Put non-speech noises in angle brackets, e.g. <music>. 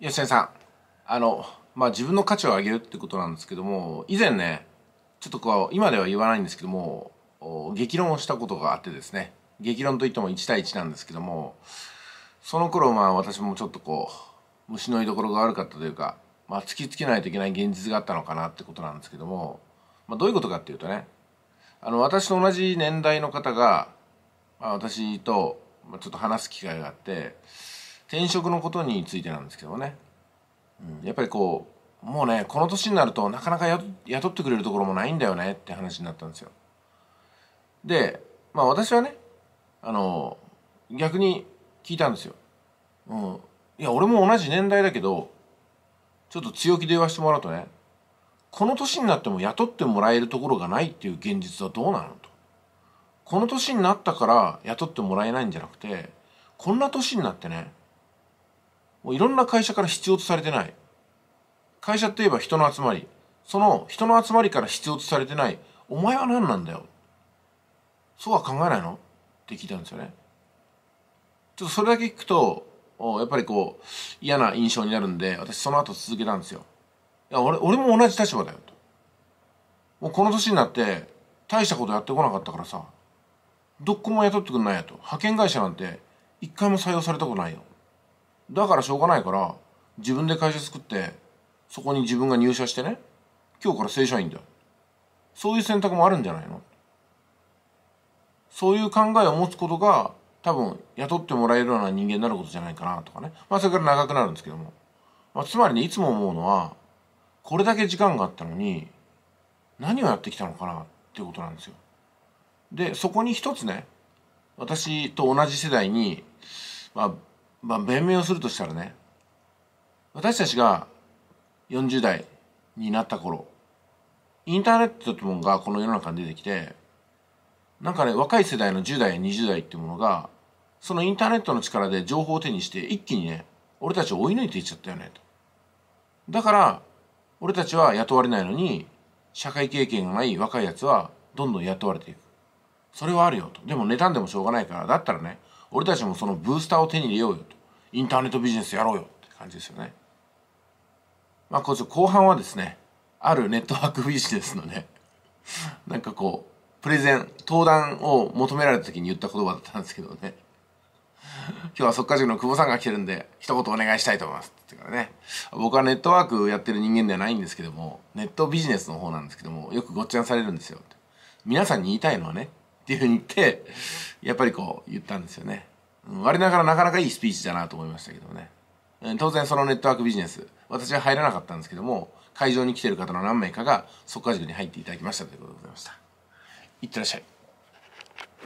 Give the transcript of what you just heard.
吉田さんあのまあ自分の価値を上げるってことなんですけども以前ねちょっとこう今では言わないんですけども激論をしたことがあってですね激論といっても1対1なんですけどもその頃まあ私もちょっとこう虫の居所が悪かったというか、まあ、突きつけないといけない現実があったのかなってことなんですけども、まあ、どういうことかっていうとねあの私と同じ年代の方が、まあ、私とちょっと話す機会があって転職のことについてなんですけどね、うん、やっぱりこうもうねこの年になるとなかなか雇ってくれるところもないんだよねって話になったんですよでまあ私はねあの逆に聞いたんですよ、うん、いや俺も同じ年代だけどちょっと強気で言わせてもらうとねこの年になっても雇ってもらえるところがないっていう現実はどうなのとこの年になったから雇ってもらえないんじゃなくてこんな年になってねもういろんな会社から必要とされてない。会社といえば人の集まり。その人の集まりから必要とされてない。お前は何なんだよ。そうは考えないのって聞いたんですよね。ちょっとそれだけ聞くと、やっぱりこう、嫌な印象になるんで、私その後続けたんですよ。いや、俺、俺も同じ立場だよ、と。もうこの年になって、大したことやってこなかったからさ、どこも雇ってくんないやと。派遣会社なんて、一回も採用されたことないよ。だからしょうがないから自分で会社作ってそこに自分が入社してね今日から正社員だそういう選択もあるんじゃないのそういう考えを持つことが多分雇ってもらえるような人間になることじゃないかなとかねまあそれから長くなるんですけども、まあ、つまりねいつも思うのはこれだけ時間があったのに何をやってきたのかなっていうことなんですよ。でそこに一つね私と同じ世代に、まあ、まあ、弁明をするとしたらね私たちが40代になった頃インターネットってものがこの世の中に出てきてなんかね若い世代の10代20代ってものがそのインターネットの力で情報を手にして一気にね俺たちを追い抜いていっちゃったよねと。だから俺たちは雇われないのに社会経験がない若いやつはどんどん雇われていく。それはあるよと。でも妬んでもしょうがないからだったらね俺たちもそのブースターを手に入れようよと。インターネットビジネスやろうよって感じですよね。まあ、こち後半はですねあるネットワークビジネスのね <laughs> なんかこうプレゼン登壇を求められた時に言った言葉だったんですけどね <laughs> 今日はか稼塾の久保さんが来てるんで一言お願いしたいと思いますってからね僕はネットワークやってる人間ではないんですけどもネットビジネスの方なんですけどもよくごっちゃんされるんですよ皆さんに言いたいのはねっていうふうに言ってやっぱりこう言ったんですよねうん、ながらなかなかいいスピーチだなと思いましたけどね、うん、当然そのネットワークビジネス私は入らなかったんですけども会場に来てる方の何名かが速稼塾に入っていただきましたということでございましたいってらっしゃい